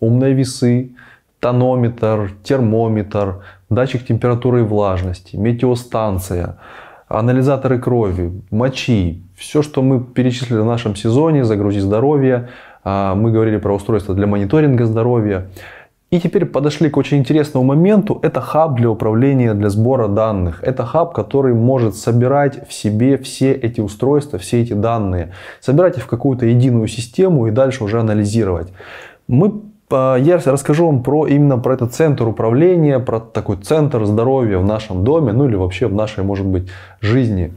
умные весы, тонометр, термометр, датчик температуры и влажности, метеостанция, анализаторы крови, мочи, все, что мы перечислили в нашем сезоне, загрузи здоровье, а, мы говорили про устройство для мониторинга здоровья. И теперь подошли к очень интересному моменту. Это хаб для управления, для сбора данных. Это хаб, который может собирать в себе все эти устройства, все эти данные. Собирать их в какую-то единую систему и дальше уже анализировать. Мы Э, я расскажу вам про именно про этот центр управления, про такой центр здоровья в нашем доме, ну или вообще в нашей, может быть, жизни.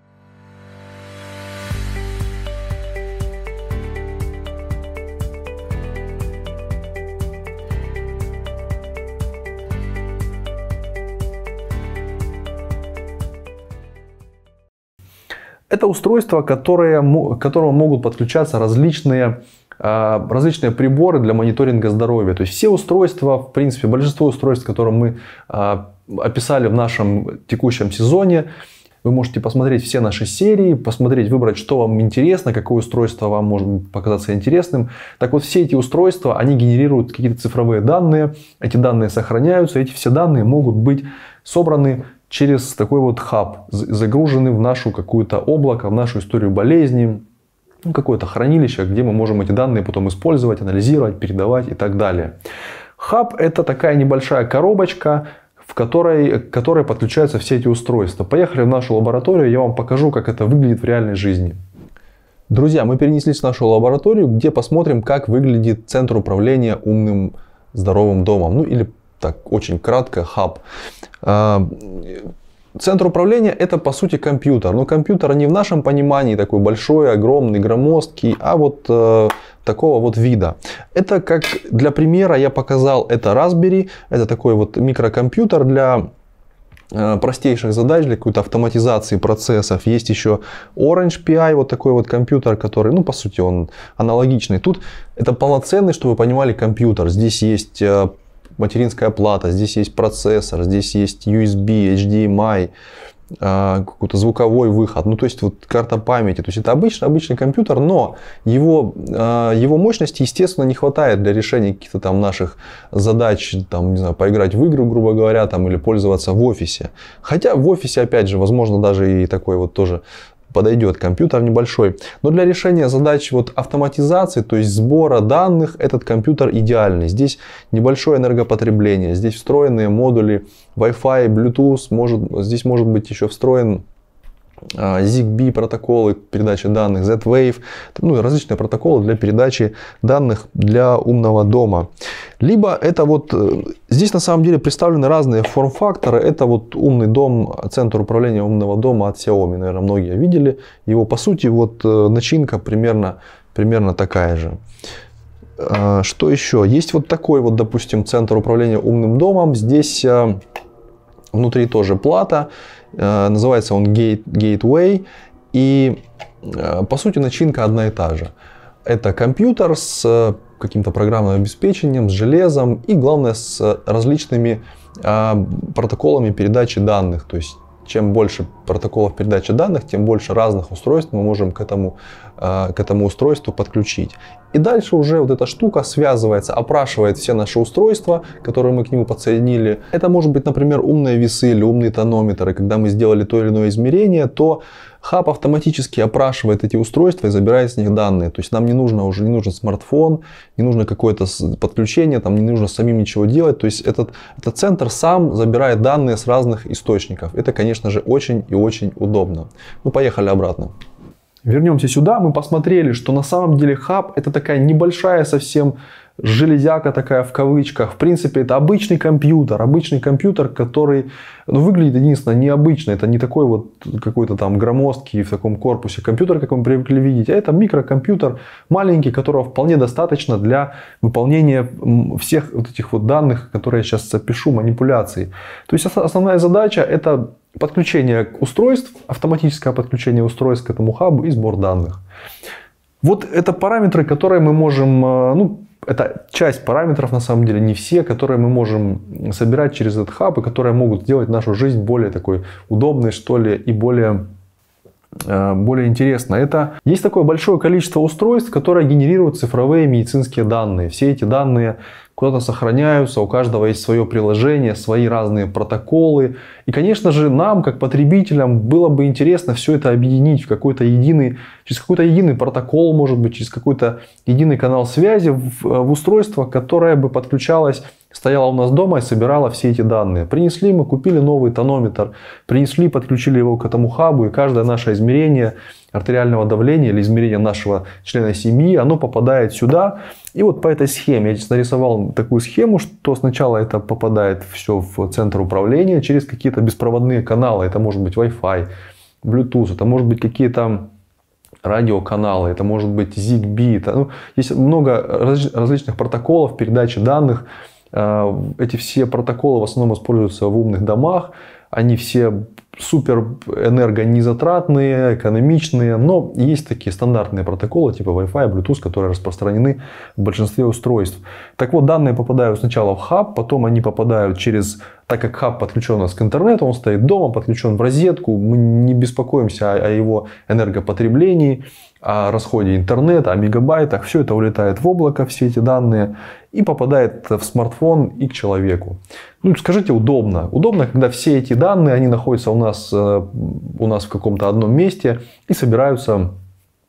Это устройство, которое, к которому могут подключаться различные Э, различные приборы для мониторинга здоровья. То есть все устройства, в принципе, большинство устройств, которые мы э, описали в нашем текущем сезоне, вы можете посмотреть все наши серии, посмотреть, выбрать, что вам интересно, какое устройство вам может показаться интересным. Так вот, все эти устройства, они генерируют какие-то цифровые данные, эти данные сохраняются, эти все данные могут быть собраны через такой вот хаб, загружены в нашу какую-то облако, в нашу историю болезни, ну, какое-то хранилище, где мы можем эти данные потом использовать, анализировать, передавать и так далее. Хаб – это такая небольшая коробочка, в которой, к которой подключаются все эти устройства. Поехали в нашу лабораторию, я вам покажу, как это выглядит в реальной жизни. Друзья, мы перенеслись в нашу лабораторию, где посмотрим, как выглядит центр управления умным здоровым домом. Ну или так, очень кратко, хаб. А, Центр управления это по сути компьютер, но компьютер не в нашем понимании такой большой, огромный, громоздкий, а вот э, такого вот вида. Это как для примера я показал, это Raspberry, это такой вот микрокомпьютер для э, простейших задач для какой-то автоматизации процессов. Есть еще Orange PI, вот такой вот компьютер, который, ну, по сути, он аналогичный. Тут это полноценный, чтобы вы понимали, компьютер. Здесь есть э, материнская плата, здесь есть процессор, здесь есть USB, HDMI, а, какой-то звуковой выход, ну то есть вот карта памяти, то есть это обычный обычный компьютер, но его а, его мощности естественно не хватает для решения каких-то там наших задач, там не знаю, поиграть в игру грубо говоря, там или пользоваться в офисе, хотя в офисе опять же возможно даже и такой вот тоже подойдет компьютер небольшой. Но для решения задач вот автоматизации, то есть сбора данных, этот компьютер идеальный. Здесь небольшое энергопотребление, здесь встроенные модули Wi-Fi, Bluetooth, может, здесь может быть еще встроен а, ZigBee протоколы передачи данных, Z-Wave, ну различные протоколы для передачи данных для умного дома. Либо это вот, э, здесь на самом деле представлены разные форм-факторы. Это вот умный дом, центр управления умного дома от Xiaomi, наверное, многие видели. Его по сути вот э, начинка примерно, примерно такая же. А, что еще? Есть вот такой вот, допустим, центр управления умным домом. Здесь э, внутри тоже плата. Э, называется он Gate, Gateway. И э, по сути начинка одна и та же. Это компьютер с э, каким-то программным обеспечением, с железом и, главное, с различными а, протоколами передачи данных. То есть чем больше протоколов передачи данных, тем больше разных устройств мы можем к этому, к этому устройству подключить. И дальше уже вот эта штука связывается, опрашивает все наши устройства, которые мы к нему подсоединили. Это может быть, например, умные весы или умные тонометры. Когда мы сделали то или иное измерение, то Хаб автоматически опрашивает эти устройства и забирает с них данные. То есть нам не нужно уже, не нужен смартфон, не нужно какое-то подключение, там не нужно самим ничего делать. То есть этот, этот центр сам забирает данные с разных источников. Это, конечно же, очень и очень удобно. Ну, поехали обратно. Вернемся сюда, мы посмотрели, что на самом деле хаб это такая небольшая совсем железяка такая в кавычках. В принципе, это обычный компьютер, обычный компьютер, который ну, выглядит единственное необычно. Это не такой вот какой-то там громоздкий в таком корпусе компьютер, как мы привыкли видеть, а это микрокомпьютер маленький, которого вполне достаточно для выполнения всех вот этих вот данных, которые я сейчас запишу, манипуляций. То есть основная задача это подключение устройств, автоматическое подключение устройств к этому хабу и сбор данных. Вот это параметры, которые мы можем э, ну, это часть параметров, на самом деле, не все, которые мы можем собирать через этот хаб, и которые могут сделать нашу жизнь более такой удобной, что ли, и более э, более интересно. Это есть такое большое количество устройств, которые генерируют цифровые медицинские данные. Все эти данные куда-то сохраняются, у каждого есть свое приложение, свои разные протоколы. И, конечно же, нам, как потребителям, было бы интересно все это объединить в какой-то единый, через какой-то единый протокол, может быть, через какой-то единый канал связи в, в устройство, которое бы подключалось стояла у нас дома и собирала все эти данные. Принесли мы, купили новый тонометр, принесли, подключили его к этому хабу, и каждое наше измерение – артериального давления или измерения нашего члена семьи, оно попадает сюда. И вот по этой схеме, я здесь нарисовал такую схему, что сначала это попадает все в центр управления через какие-то беспроводные каналы. Это может быть Wi-Fi, Bluetooth, это может быть какие-то радиоканалы, это может быть ZigBee. Это, ну, есть много раз, различных протоколов передачи данных. Э, эти все протоколы в основном используются в умных домах. Они все супер энергонезатратные, экономичные, но есть такие стандартные протоколы типа Wi-Fi, Bluetooth, которые распространены в большинстве устройств. Так вот, данные попадают сначала в хаб, потом они попадают через так как хаб подключен у нас к интернету, он стоит дома, подключен в розетку, мы не беспокоимся о, о его энергопотреблении, о расходе интернета, о мегабайтах. Все это улетает в облако, все эти данные, и попадает в смартфон и к человеку. Ну, скажите, удобно. Удобно, когда все эти данные, они находятся у нас, э, у нас в каком-то одном месте и собираются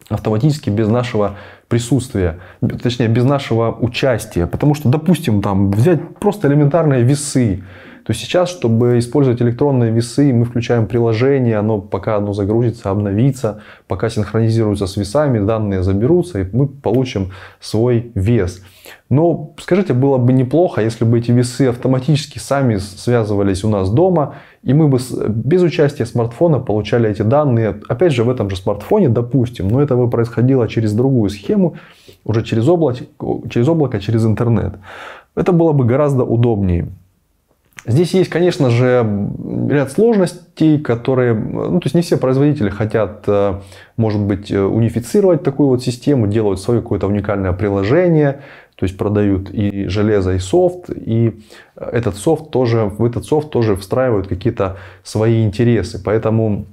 автоматически без нашего присутствия, точнее без нашего участия. Потому что, допустим, там взять просто элементарные весы, то сейчас, чтобы использовать электронные весы, мы включаем приложение, оно пока оно загрузится, обновится, пока синхронизируется с весами, данные заберутся, и мы получим свой вес. Но скажите, было бы неплохо, если бы эти весы автоматически сами связывались у нас дома, и мы бы без участия смартфона получали эти данные, опять же, в этом же смартфоне, допустим, но это бы происходило через другую схему, уже через облако, через, облако, через интернет. Это было бы гораздо удобнее. Здесь есть, конечно же, ряд сложностей, которые, ну, то есть не все производители хотят, э, может быть, э, унифицировать такую вот систему, делают свое какое-то уникальное приложение, то есть продают и железо, и софт, и э, этот софт тоже, в этот софт тоже встраивают какие-то свои интересы. Поэтому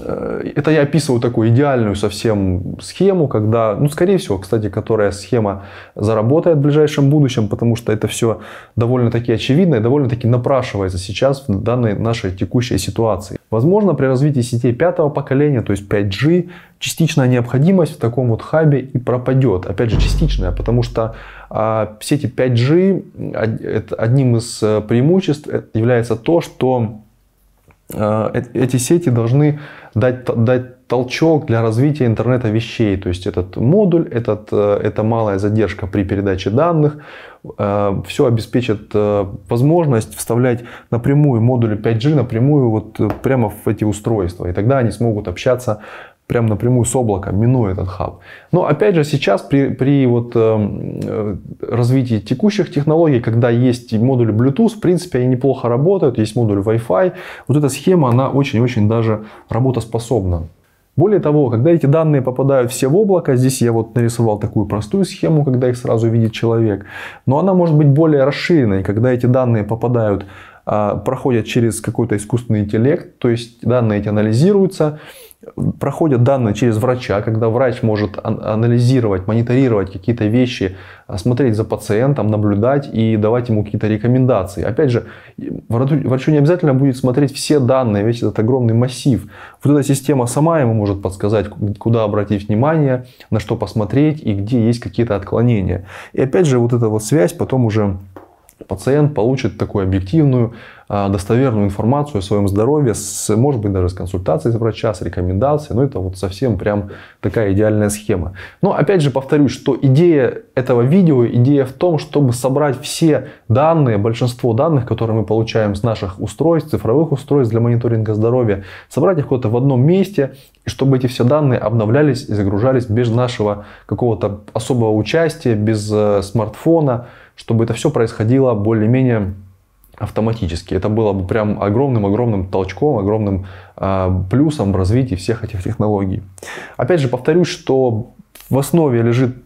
Э, это я описываю такую идеальную совсем схему, когда, ну, скорее всего, кстати, которая схема заработает в ближайшем будущем, потому что это все довольно-таки очевидно и довольно-таки напрашивается сейчас в данной нашей текущей ситуации. Возможно, при развитии сетей пятого поколения, то есть 5G, частичная необходимость в таком вот хабе и пропадет. Опять же, частичная, потому что а, сети 5G, одним из э, преимуществ э, является то, что Э, э, эти сети должны дать, дать толчок для развития интернета вещей. То есть этот модуль, этот, э, эта малая задержка при передаче данных, все обеспечит возможность вставлять напрямую модули 5G, напрямую вот прямо в эти устройства. И тогда они смогут общаться прям напрямую с облака, минуя этот хаб. Но опять же сейчас при, при вот, эм, э, развитии текущих технологий, когда есть модуль Bluetooth, в принципе они неплохо работают, есть модуль Wi-Fi, вот эта схема, она очень-очень даже работоспособна. Более того, когда эти данные попадают все в облако, здесь я вот нарисовал такую простую схему, когда их сразу видит человек, но она может быть более расширенной, когда эти данные попадают, а, проходят через какой-то искусственный интеллект, то есть данные эти анализируются, проходят данные через врача, когда врач может анализировать, мониторировать какие-то вещи, а, смотреть за пациентом, наблюдать и давать ему какие-то рекомендации. Опять же, врачу не обязательно будет смотреть все данные, весь этот огромный массив. Вот эта система сама ему может подсказать, куда обратить внимание, на что посмотреть и где есть какие-то отклонения. И опять же, вот эта вот связь потом уже пациент получит такую объективную а, достоверную информацию о своем здоровье, с, может быть, даже с консультацией с врача, с рекомендацией. Но ну, это вот совсем прям такая идеальная схема. Но опять же повторюсь, что идея этого видео, идея в том, чтобы собрать все данные, большинство данных, которые мы получаем с наших устройств, цифровых устройств для мониторинга здоровья, собрать их куда-то в одном месте, и чтобы эти все данные обновлялись и загружались без нашего какого-то особого участия, без э, смартфона, чтобы это все происходило более-менее автоматически. Это было бы прям огромным-огромным толчком, огромным э, плюсом в развитии всех этих технологий. Опять же повторюсь, что в основе лежит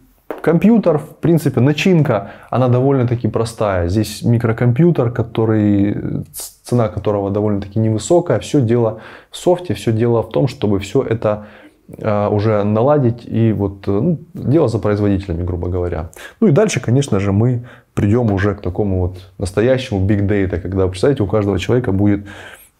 компьютер, в принципе, начинка, она довольно-таки простая. Здесь микрокомпьютер, который, цена которого довольно-таки невысокая. Все дело в софте, все дело в том, чтобы все это а, уже наладить и вот э, ну, дело за производителями, грубо говоря. Ну и дальше, конечно же, мы придем уже к такому вот настоящему big data, когда, представляете, у каждого человека будет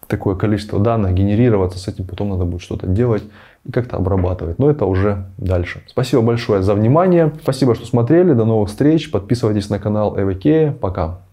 такое количество данных генерироваться, с этим потом надо будет что-то делать и как-то обрабатывать. Но это уже дальше. Спасибо большое за внимание. Спасибо, что смотрели. До новых встреч. Подписывайтесь на канал Эвакея. Пока.